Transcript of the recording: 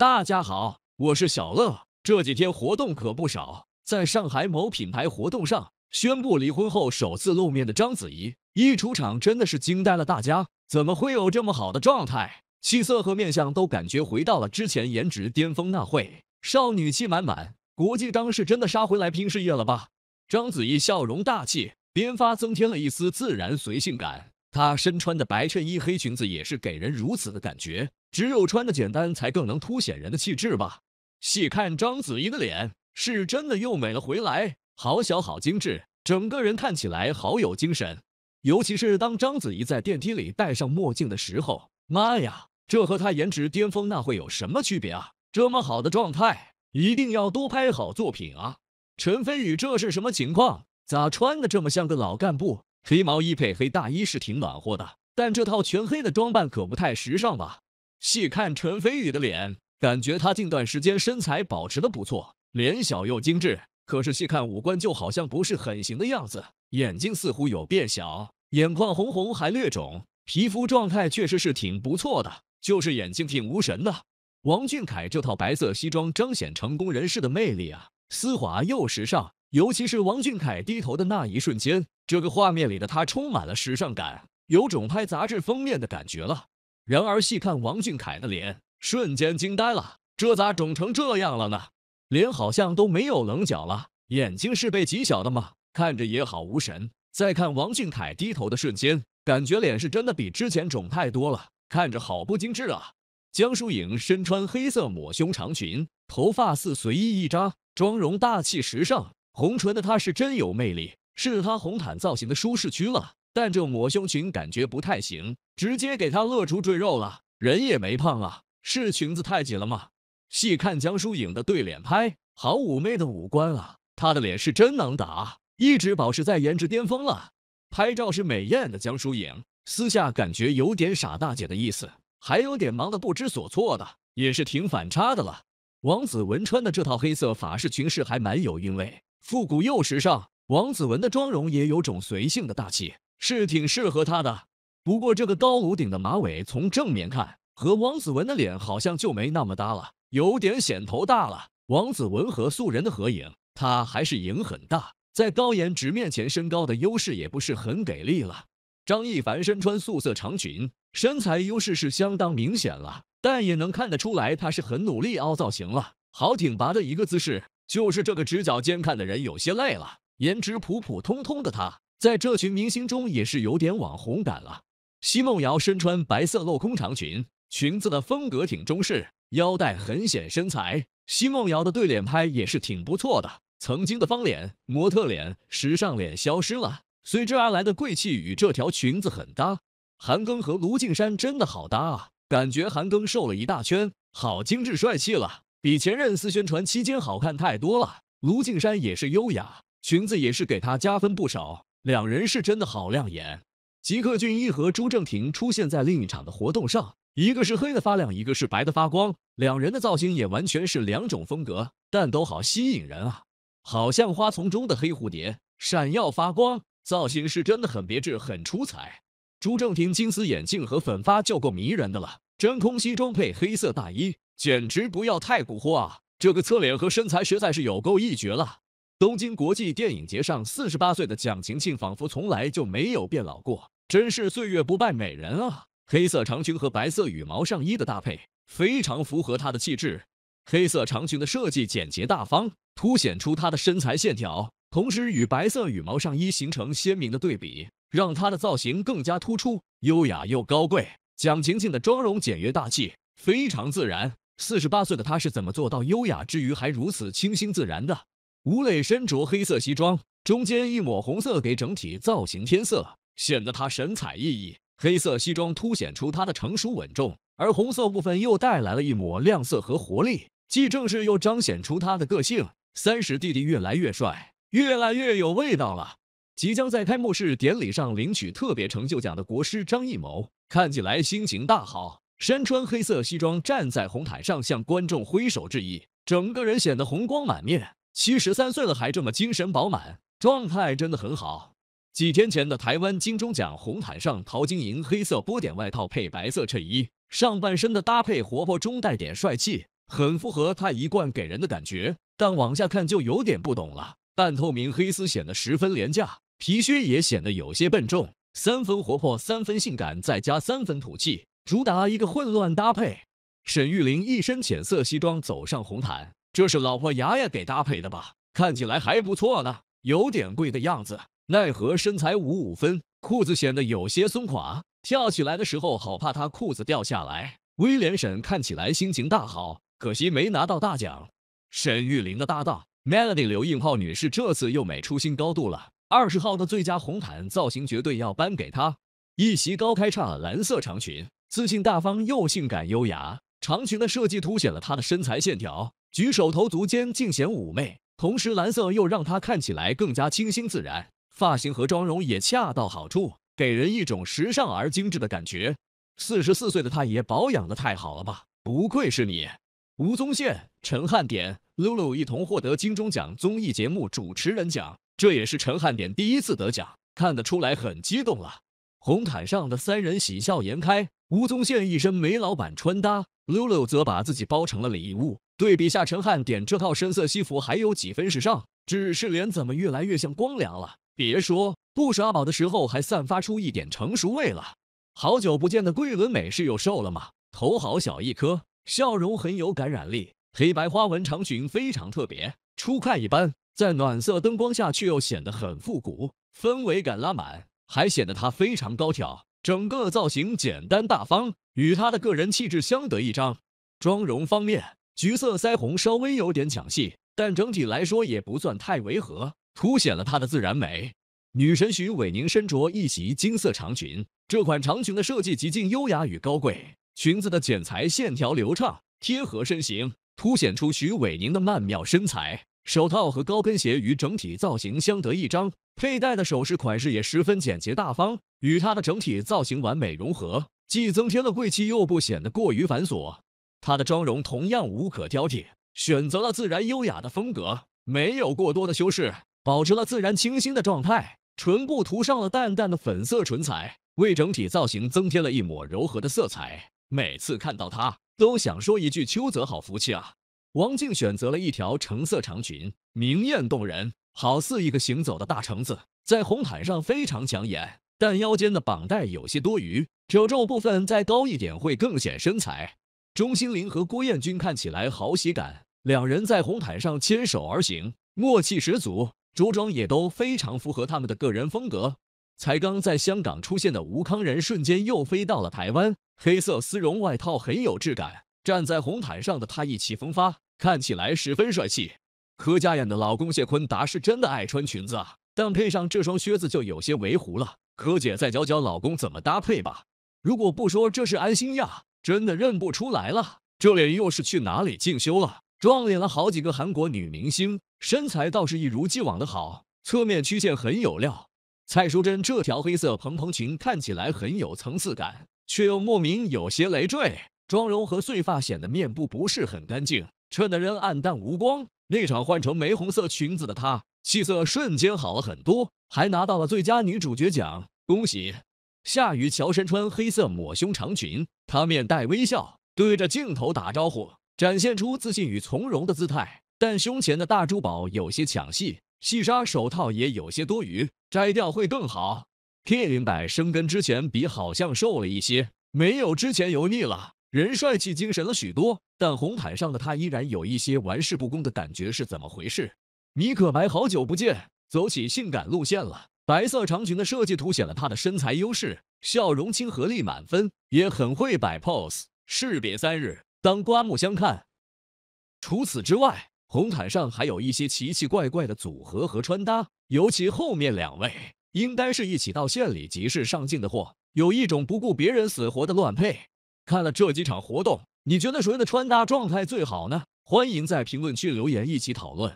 大家好，我是小乐。这几天活动可不少，在上海某品牌活动上宣布离婚后首次露面的章子怡，一出场真的是惊呆了大家，怎么会有这么好的状态？气色和面相都感觉回到了之前颜值巅峰那会，少女气满满。国际章是真的杀回来拼事业了吧？章子怡笑容大气，编发增添了一丝自然随性感。她身穿的白衬衣、黑裙子也是给人如此的感觉，只有穿的简单才更能凸显人的气质吧。细看章子怡的脸，是真的又美了回来，好小好精致，整个人看起来好有精神。尤其是当章子怡在电梯里戴上墨镜的时候，妈呀，这和她颜值巅峰那会有什么区别啊？这么好的状态，一定要多拍好作品啊！陈飞宇这是什么情况？咋穿的这么像个老干部？黑毛衣配黑大衣是挺暖和的，但这套全黑的装扮可不太时尚吧？细看陈飞宇的脸，感觉他近段时间身材保持的不错，脸小又精致。可是细看五官就好像不是很行的样子，眼睛似乎有变小，眼眶红红还略肿，皮肤状态确实是挺不错的，就是眼睛挺无神的。王俊凯这套白色西装彰显成功人士的魅力啊，丝滑又时尚。尤其是王俊凯低头的那一瞬间，这个画面里的他充满了时尚感，有种拍杂志封面的感觉了。然而细看王俊凯的脸，瞬间惊呆了，这咋肿成这样了呢？脸好像都没有棱角了，眼睛是被挤小的吗？看着也好无神。再看王俊凯低头的瞬间，感觉脸是真的比之前肿太多了，看着好不精致啊。江疏影身穿黑色抹胸长裙，头发似随意一扎，妆容大气时尚。红唇的她是真有魅力，是她红毯造型的舒适区了。但这抹胸裙感觉不太行，直接给她勒出赘肉了。人也没胖啊，是裙子太紧了吗？细看江疏影的对脸拍，好妩媚的五官啊！她的脸是真能打，一直保持在颜值巅峰了。拍照是美艳的江疏影，私下感觉有点傻大姐的意思，还有点忙得不知所措的，也是挺反差的了。王子文穿的这套黑色法式裙式还蛮有韵味。复古又时尚，王子文的妆容也有种随性的大气，是挺适合她的。不过这个高颅顶的马尾，从正面看和王子文的脸好像就没那么搭了，有点显头大了。王子文和素人的合影，她还是赢很大，在高颜值面前，身高的优势也不是很给力了。张艺凡身穿素色长裙，身材优势是相当明显了，但也能看得出来，她是很努力凹造型了，好挺拔的一个姿势。就是这个直角肩看的人有些累了，颜值普普通通的他，在这群明星中也是有点网红感了。奚梦瑶身穿白色镂空长裙，裙子的风格挺中式，腰带很显身材。奚梦瑶的对脸拍也是挺不错的，曾经的方脸、模特脸、时尚脸消失了，随之而来的贵气与这条裙子很搭。韩庚和卢靖姗真的好搭啊，感觉韩庚瘦了一大圈，好精致帅气了。比前任四宣传期间好看太多了，卢靖姗也是优雅，裙子也是给她加分不少，两人是真的好亮眼。吉克隽逸和朱正廷出现在另一场的活动上，一个是黑的发亮，一个是白的发光，两人的造型也完全是两种风格，但都好吸引人啊，好像花丛中的黑蝴蝶，闪耀发光，造型是真的很别致，很出彩。朱正廷金丝眼镜和粉发就够迷人的了，真空西装配黑色大衣。简直不要太蛊惑啊！这个侧脸和身材实在是有够一绝了。东京国际电影节上，四十八岁的蒋勤勤仿佛从来就没有变老过，真是岁月不败美人啊！黑色长裙和白色羽毛上衣的搭配非常符合她的气质。黑色长裙的设计简洁大方，凸显出她的身材线条，同时与白色羽毛上衣形成鲜明的对比，让她的造型更加突出，优雅又高贵。蒋勤勤的妆容简约大气，非常自然。四十八岁的他是怎么做到优雅之余还如此清新自然的？吴磊身着黑色西装，中间一抹红色给整体造型添色，显得他神采奕奕。黑色西装凸显出他的成熟稳重，而红色部分又带来了一抹亮色和活力，既正式又彰显出他的个性。三十弟弟越来越帅，越来越有味道了。即将在开幕式典礼上领取特别成就奖的国师张艺谋，看起来心情大好。身穿黑色西装站在红毯上向观众挥手致意，整个人显得红光满面。七十三岁了还这么精神饱满，状态真的很好。几天前的台湾金钟奖红毯上，陶晶莹黑色波点外套配白色衬衣，上半身的搭配活泼中带点帅气，很符合她一贯给人的感觉。但往下看就有点不懂了，半透明黑丝显得十分廉价，皮靴也显得有些笨重。三分活泼，三分性感，再加三分土气。主打一个混乱搭配，沈玉玲一身浅色西装走上红毯，这是老婆牙牙给搭配的吧？看起来还不错呢，有点贵的样子。奈何身材五五分，裤子显得有些松垮，跳起来的时候好怕她裤子掉下来。威廉婶看起来心情大好，可惜没拿到大奖。沈玉玲的搭档 Melody 刘映浩女士这次又美出新高度了，二十号的最佳红毯造型绝对要颁给她。一袭高开叉蓝色长裙。自信大方又性感优雅，长裙的设计凸显了她的身材线条，举手投足间尽显妩媚。同时，蓝色又让她看起来更加清新自然，发型和妆容也恰到好处，给人一种时尚而精致的感觉。四十四岁的她也保养的太好了吧？不愧是你，吴宗宪、陈汉典、露露一同获得金钟奖综艺节目主持人奖，这也是陈汉典第一次得奖，看得出来很激动了。红毯上的三人喜笑颜开，吴宗宪一身煤老板穿搭，Lulu 则把自己包成了礼物。对比下，陈汉典这套深色西服还有几分时尚，只是脸怎么越来越像光良了？别说不耍宝的时候还散发出一点成熟味了。好久不见的桂纶镁是又瘦了吗？头好小一颗，笑容很有感染力。黑白花纹长裙非常特别，初看一般，在暖色灯光下却又显得很复古，氛围感拉满。还显得她非常高挑，整个造型简单大方，与她的个人气质相得益彰。妆容方面，橘色腮红稍微有点抢戏，但整体来说也不算太违和，凸显了她的自然美。女神徐伟宁身着一袭金色长裙，这款长裙的设计极尽优雅与高贵，裙子的剪裁线条流畅，贴合身形，凸显出徐伟宁的曼妙身材。手套和高跟鞋与整体造型相得益彰，佩戴的首饰款式也十分简洁大方，与她的整体造型完美融合，既增添了贵气又不显得过于繁琐。她的妆容同样无可挑剔，选择了自然优雅的风格，没有过多的修饰，保持了自然清新的状态。唇部涂上了淡淡的粉色唇彩，为整体造型增添了一抹柔和的色彩。每次看到她，都想说一句：“邱泽好福气啊。”王静选择了一条橙色长裙，明艳动人，好似一个行走的大橙子，在红毯上非常抢眼。但腰间的绑带有些多余，褶皱部分再高一点会更显身材。钟欣凌和郭彦均看起来好喜感，两人在红毯上牵手而行，默契十足，着装也都非常符合他们的个人风格。才刚在香港出现的吴康仁，瞬间又飞到了台湾，黑色丝绒外套很有质感。站在红毯上的她意气风发，看起来十分帅气。柯佳燕的老公谢坤达是真的爱穿裙子啊，但配上这双靴子就有些违和了。柯姐再教教老公怎么搭配吧。如果不说这是安心亚，真的认不出来了。这脸又是去哪里进修了？撞脸了好几个韩国女明星，身材倒是一如既往的好，侧面曲线很有料。蔡淑珍这条黑色蓬蓬裙看起来很有层次感，却又莫名有些累赘。妆容和碎发显得面部不是很干净，衬得人暗淡无光。那场换成玫红色裙子的她，气色瞬间好了很多，还拿到了最佳女主角奖，恭喜！夏雨乔身穿黑色抹胸长裙，她面带微笑对着镜头打招呼，展现出自信与从容的姿态。但胸前的大珠宝有些抢戏，细纱手套也有些多余，摘掉会更好。K 零百生跟之前比好像瘦了一些，没有之前油腻了。人帅气精神了许多，但红毯上的他依然有一些玩世不恭的感觉，是怎么回事？米可白好久不见，走起性感路线了。白色长裙的设计凸显了他的身材优势，笑容亲和力满分，也很会摆 pose。士别三日，当刮目相看。除此之外，红毯上还有一些奇奇怪怪的组合和穿搭，尤其后面两位，应该是一起到县里集市上进的货，有一种不顾别人死活的乱配。看了这几场活动，你觉得谁的穿搭状态最好呢？欢迎在评论区留言，一起讨论。